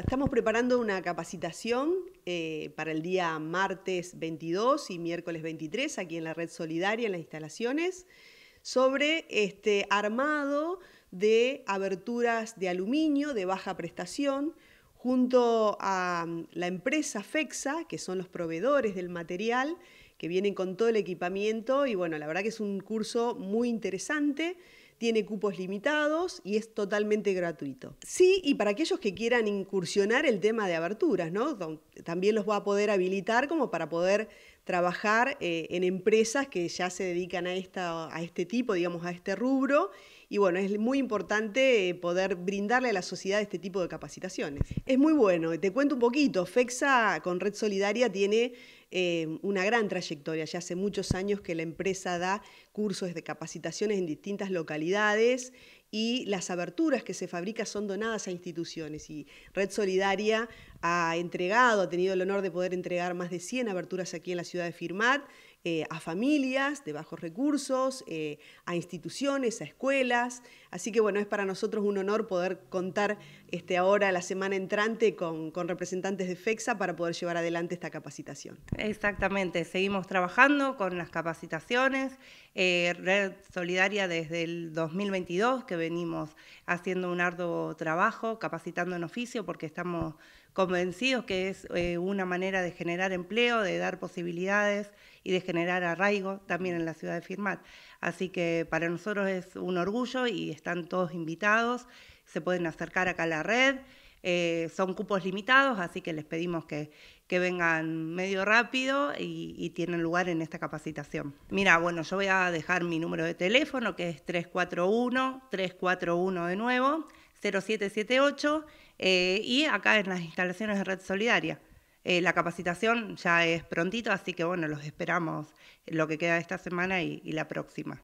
Estamos preparando una capacitación eh, para el día martes 22 y miércoles 23 aquí en la Red Solidaria, en las instalaciones, sobre este armado de aberturas de aluminio de baja prestación junto a mm, la empresa FEXA, que son los proveedores del material, que vienen con todo el equipamiento y bueno, la verdad que es un curso muy interesante tiene cupos limitados y es totalmente gratuito. Sí, y para aquellos que quieran incursionar el tema de aberturas, ¿no? También los va a poder habilitar como para poder trabajar eh, en empresas que ya se dedican a, esta, a este tipo, digamos, a este rubro. Y bueno, es muy importante eh, poder brindarle a la sociedad este tipo de capacitaciones. Es muy bueno. Te cuento un poquito. FEXA con Red Solidaria tiene Em, una gran trayectoria. Ya hace muchos años que la empresa da cursos de capacitaciones en distintas localidades y las aberturas que se fabrican son donadas a instituciones y Red Solidaria ha entregado, ha tenido el honor de poder entregar más de 100 aberturas aquí en la ciudad de Firmat eh, a familias de bajos recursos, eh, a instituciones, a escuelas. Así que bueno, es para nosotros un honor poder contar este, ahora la semana entrante con, con representantes de FEXA para poder llevar adelante esta capacitación. Exactamente, seguimos trabajando con las capacitaciones, eh, Red Solidaria desde el 2022 que venimos haciendo un arduo trabajo, capacitando en oficio porque estamos convencidos que es eh, una manera de generar empleo, de dar posibilidades y de generar arraigo también en la ciudad de Firmat. Así que para nosotros es un orgullo y están todos invitados, se pueden acercar acá a la red. Eh, son cupos limitados, así que les pedimos que, vengan medio rápido y, tienen lugar en esta capacitación. Mira, bueno, yo voy a dejar mi número de teléfono que es 341-341 de nuevo, 0778, eh, y acá en las instalaciones de Red Solidaria. Eh, la capacitación ya es prontito, así que bueno, los esperamos lo que queda esta semana y la próxima.